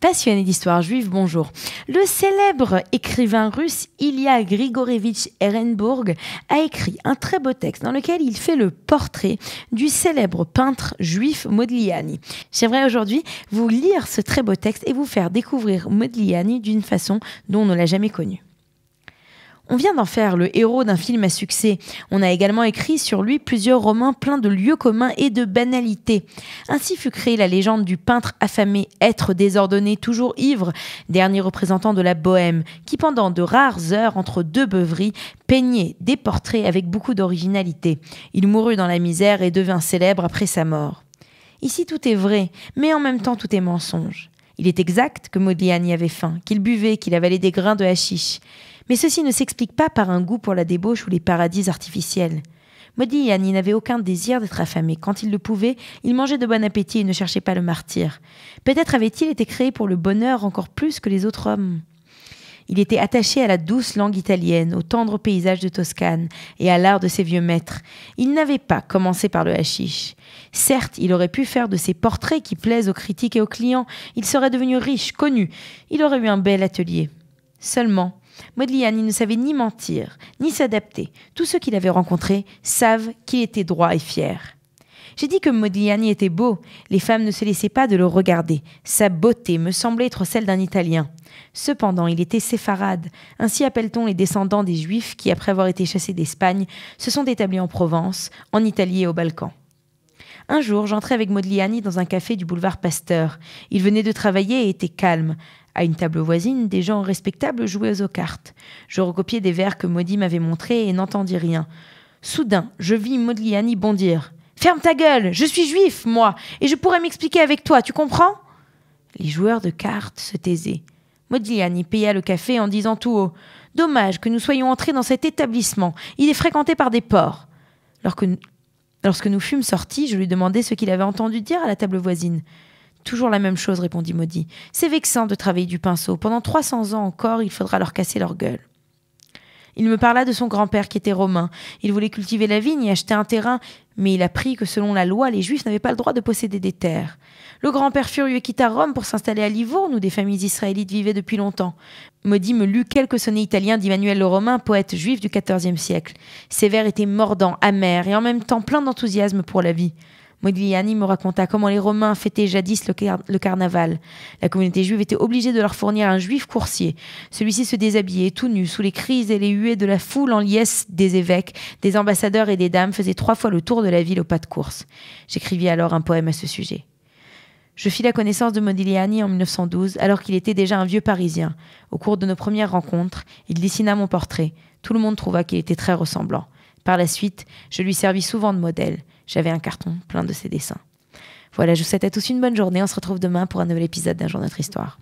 passionné d'histoire juive, bonjour. Le célèbre écrivain russe Ilya Grigorievitch Ehrenburg a écrit un très beau texte dans lequel il fait le portrait du célèbre peintre juif Modigliani. J'aimerais aujourd'hui vous lire ce très beau texte et vous faire découvrir Modigliani d'une façon dont on ne l'a jamais connu. On vient d'en faire le héros d'un film à succès. On a également écrit sur lui plusieurs romans pleins de lieux communs et de banalités. Ainsi fut créée la légende du peintre affamé, être désordonné, toujours ivre, dernier représentant de la bohème, qui pendant de rares heures entre deux beuveries peignait des portraits avec beaucoup d'originalité. Il mourut dans la misère et devint célèbre après sa mort. Ici tout est vrai, mais en même temps tout est mensonge. Il est exact que Modigliani avait faim, qu'il buvait, qu'il avalait des grains de hachiche. Mais ceci ne s'explique pas par un goût pour la débauche ou les paradis artificiels. Modigliani n'avait aucun désir d'être affamé. Quand il le pouvait, il mangeait de bon appétit et ne cherchait pas le martyr. Peut-être avait-il été créé pour le bonheur encore plus que les autres hommes. Il était attaché à la douce langue italienne, au tendre paysage de Toscane et à l'art de ses vieux maîtres. Il n'avait pas commencé par le hashish. Certes, il aurait pu faire de ses portraits qui plaisent aux critiques et aux clients. Il serait devenu riche, connu. Il aurait eu un bel atelier. Seulement, Modigliani ne savait ni mentir, ni s'adapter. Tous ceux qu'il avait rencontrés savent qu'il était droit et fier. J'ai dit que Modigliani était beau. Les femmes ne se laissaient pas de le regarder. Sa beauté me semblait être celle d'un Italien. Cependant, il était séfarade. Ainsi appelle-t-on les descendants des Juifs qui, après avoir été chassés d'Espagne, se sont établis en Provence, en Italie et aux Balkans. Un jour, j'entrais avec Modigliani dans un café du boulevard Pasteur. Il venait de travailler et était calme. À une table voisine, des gens respectables jouaient aux cartes. Je recopiais des vers que maudit m'avait montrés et n'entendis rien. Soudain, je vis Modigliani bondir. Ferme ta gueule, je suis juif, moi, et je pourrais m'expliquer avec toi, tu comprends Les joueurs de cartes se taisaient. Modigliani paya le café en disant tout haut Dommage que nous soyons entrés dans cet établissement, il est fréquenté par des porcs. Lorsque, lorsque nous fûmes sortis, je lui demandai ce qu'il avait entendu dire à la table voisine. Toujours la même chose, répondit Maudit. C'est vexant de travailler du pinceau. Pendant 300 ans encore, il faudra leur casser leur gueule. Il me parla de son grand-père qui était romain. Il voulait cultiver la vigne et acheter un terrain, mais il apprit que selon la loi, les juifs n'avaient pas le droit de posséder des terres. Le grand-père furieux quitta Rome pour s'installer à Livourne, où des familles israélites vivaient depuis longtemps. Maudit me lut quelques sonnets italiens d'Immanuel le Romain, poète juif du XIVe siècle. Ses vers étaient mordants, amers et en même temps pleins d'enthousiasme pour la vie. Modigliani me raconta comment les Romains fêtaient jadis le, carnaval. La communauté juive était obligée de leur fournir un juif coursier. Celui-ci se déshabillait tout nu, sous les cris et les huées de la foule en liesse des évêques, des ambassadeurs et des dames, faisait trois fois le tour de la ville au pas de course. J'écrivis alors un poème à ce sujet. Je fis la connaissance de Modigliani en 1912, alors qu'il était déjà un vieux Parisien. Au cours de nos premières rencontres, il dessina mon portrait. Tout le monde trouva qu'il était très ressemblant. Par la suite, je lui servis souvent de modèle. J'avais un carton plein de ses dessins. Voilà, je vous souhaite à tous une bonne journée. On se retrouve demain pour un nouvel épisode d'un jour notre histoire.